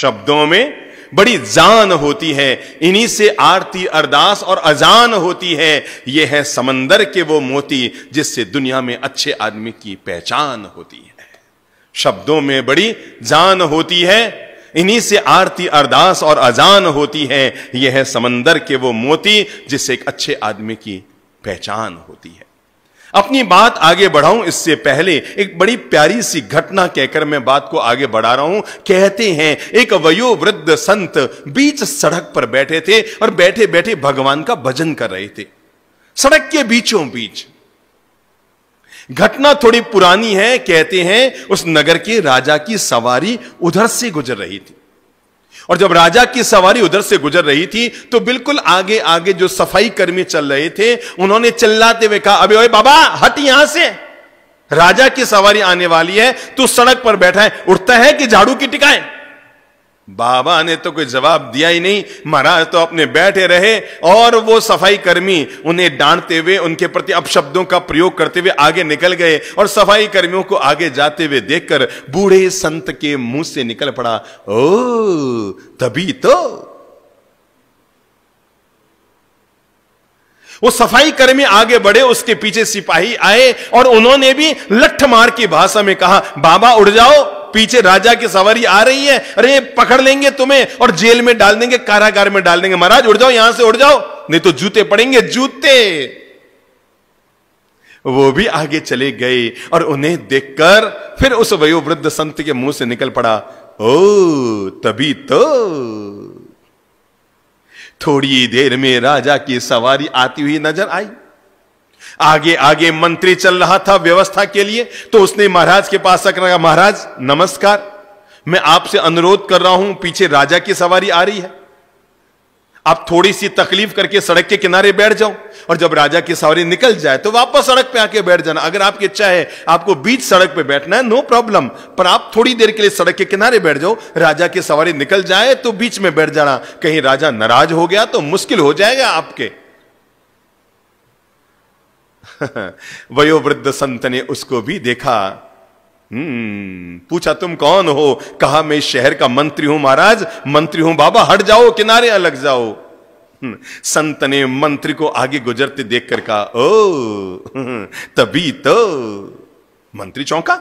शब्दों में बड़ी जान होती है इन्हीं से आरती अरदास और अजान होती है यह है समंदर के वो मोती जिससे दुनिया में अच्छे आदमी की पहचान होती है शब्दों में बड़ी जान होती है इन्हीं से आरती अरदास और अजान होती है यह है समंदर के वो मोती जिससे एक अच्छे आदमी की पहचान होती है अपनी बात आगे बढ़ाऊं इससे पहले एक बड़ी प्यारी सी घटना कहकर मैं बात को आगे बढ़ा रहा हूं कहते हैं एक वयोवृद्ध संत बीच सड़क पर बैठे थे और बैठे बैठे भगवान का भजन कर रहे थे सड़क के बीचों बीच घटना थोड़ी पुरानी है कहते हैं उस नगर के राजा की सवारी उधर से गुजर रही थी और जब राजा की सवारी उधर से गुजर रही थी तो बिल्कुल आगे आगे जो सफाई कर्मी चल रहे थे उन्होंने चिल्लाते हुए कहा अबे ओए बाबा हट यहां से राजा की सवारी आने वाली है तू सड़क पर बैठा है उठता है कि झाड़ू की टिकाएं बाबा ने तो कोई जवाब दिया ही नहीं महाराज तो अपने बैठे रहे और वो सफाई कर्मी उन्हें डांटते हुए उनके प्रति अपशब्दों का प्रयोग करते हुए आगे निकल गए और सफाई कर्मियों को आगे जाते हुए देखकर बूढ़े संत के मुंह से निकल पड़ा ओ तभी तो वो सफाई कर्मी आगे बढ़े उसके पीछे सिपाही आए और उन्होंने भी लठ मार की भाषा में कहा बाबा उड़ जाओ पीछे राजा की सवारी आ रही है अरे पकड़ लेंगे तुम्हें और जेल में डाल देंगे कारागार में डाल देंगे महाराज उड़ जाओ यहां से उड़ जाओ नहीं तो जूते पड़ेंगे जूते वो भी आगे चले गए और उन्हें देखकर फिर उस वयोवृद्ध संत के मुंह से निकल पड़ा ओ तभी तो थोड़ी देर में राजा की सवारी आती हुई नजर आई आगे आगे मंत्री चल रहा था व्यवस्था के लिए तो उसने महाराज के पास आकर कहा महाराज नमस्कार मैं आपसे अनुरोध कर रहा हूं पीछे राजा की सवारी आ रही है आप थोड़ी सी तकलीफ करके सड़क के किनारे बैठ जाओ और जब राजा की सवारी निकल जाए तो वापस सड़क पे आके बैठ जाना अगर आपकी इच्छा है आपको बीच सड़क पे बैठना है नो प्रॉब्लम पर आप थोड़ी देर के लिए सड़क के किनारे बैठ जाओ राजा की सवारी निकल जाए तो बीच में बैठ जाना कहीं राजा नाराज हो गया तो मुश्किल हो जाएगा आपके वयोवृद्ध संत ने उसको भी देखा हम्म, पूछा तुम कौन हो कहा मैं शहर का मंत्री हूं महाराज मंत्री हूं बाबा हट जाओ किनारे अलग जाओ हम्म, संत ने मंत्री को आगे गुजरते देखकर कहा ओ तभी तो मंत्री चौंका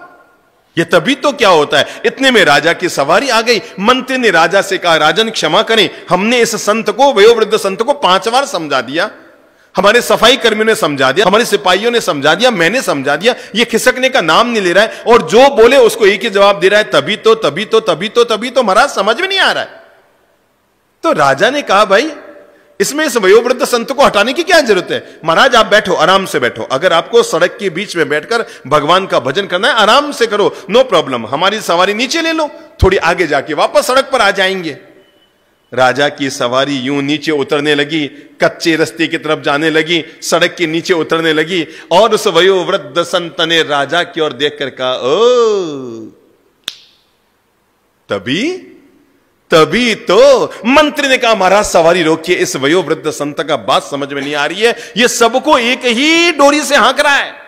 ये तभी तो क्या होता है इतने में राजा की सवारी आ गई मंत्री ने राजा से कहा राजन क्षमा करें हमने इस संत को वयोवृद्ध संत को पांच बार समझा दिया हमारे सफाई कर्मियों ने समझा दिया हमारे सिपाहियों ने समझा दिया मैंने समझा दिया ये खिसकने का नाम नहीं ले रहा है और जो बोले उसको एक ही जवाब दे रहा है तभी तो तभी तो तभी तो तभी तो महाराज समझ में नहीं आ रहा है तो राजा ने कहा भाई इसमें इस वयोवृद्ध संत को हटाने की क्या जरूरत है महाराज आप बैठो आराम से बैठो अगर आपको सड़क के बीच में बैठकर भगवान का भजन करना है आराम से करो नो प्रॉब्लम हमारी सवारी नीचे ले लो थोड़ी आगे जाके वापस सड़क पर आ जाएंगे राजा की सवारी यूं नीचे उतरने लगी कच्चे रस्ते की तरफ जाने लगी सड़क के नीचे उतरने लगी और उस वयोवृद्ध संत ने राजा की ओर देखकर कहा ओ तभी तभी तो मंत्री ने कहा महाराज सवारी रोकिए इस वयोवृद्ध संत का बात समझ में नहीं आ रही है यह सबको एक ही डोरी से हाँक रहा है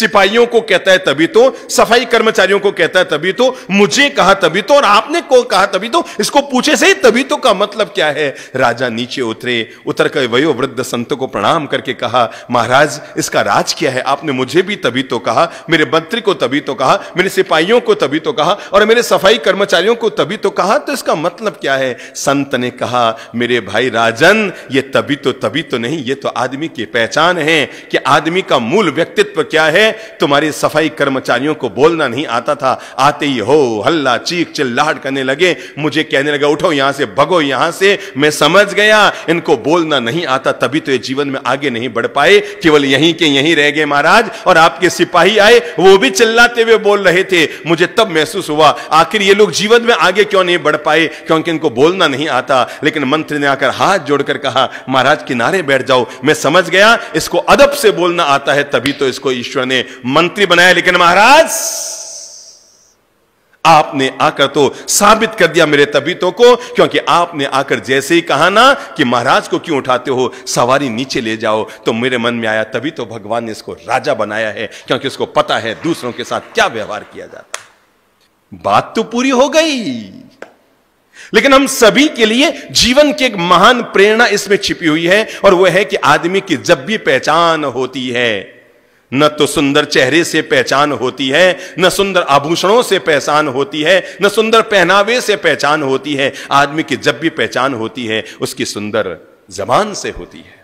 सिपाहियों को कहता है तभी तो सफाई कर्मचारियों को कहता है तभी तो मुझे कहा तभी तो और आपने को कहा तभी तो इसको पूछे सही तभी तो का मतलब क्या है राजा नीचे उतरे उतर कर वयो वृद्ध संत को प्रणाम करके कहा महाराज इसका राज क्या है आपने मुझे भी तभी तो कहा मेरे मंत्री को तभी तो कहा मेरे सिपाहियों को तभी तो कहा और मेरे सफाई कर्मचारियों को तभी तो कहा तो इसका मतलब क्या है संत ने कहा मेरे भाई राजन ये तभी तो तभी तो नहीं ये तो आदमी की पहचान है कि आदमी का मूल व्यक्तित्व क्या है तुम्हारी सफाई कर्मचारियों को बोलना नहीं आता था आते ही हो हल्ला चीख चिल्लाहट करने लगे मुझे कहने लगा उठो यहां से भगो यहां से मैं समझ गया इनको बोलना नहीं आता तभी तो ये जीवन में आगे नहीं बढ़ पाए केवल यहीं के यहीं रह गए महाराज और आपके सिपाही आए वो भी चिल्लाते हुए बोल रहे थे मुझे तब महसूस हुआ आखिर ये लोग जीवन में आगे क्यों नहीं बढ़ पाए क्योंकि इनको बोलना नहीं आता लेकिन मंत्री ने आकर हाथ जोड़कर कहा महाराज किनारे बैठ जाओ मैं समझ गया इसको अदब से बोलना आता है तभी तो इसको ईश्वर ने आपने मंत्री बनाया लेकिन महाराज आपने आकर तो साबित कर दिया मेरे तबीतों को क्योंकि आपने आकर जैसे ही कहा ना कि महाराज को क्यों उठाते हो सवारी नीचे ले जाओ तो मेरे मन में आया तभी तो भगवान ने इसको राजा बनाया है क्योंकि उसको पता है दूसरों के साथ क्या व्यवहार किया जाता है बात तो पूरी हो गई लेकिन हम सभी के लिए जीवन की एक महान प्रेरणा इसमें छिपी हुई है और वह है कि आदमी की जब भी पहचान होती है न तो सुंदर चेहरे से पहचान होती है न सुंदर आभूषणों से पहचान होती है न सुंदर पहनावे से पहचान होती है आदमी की जब भी पहचान होती है उसकी सुंदर जबान से होती है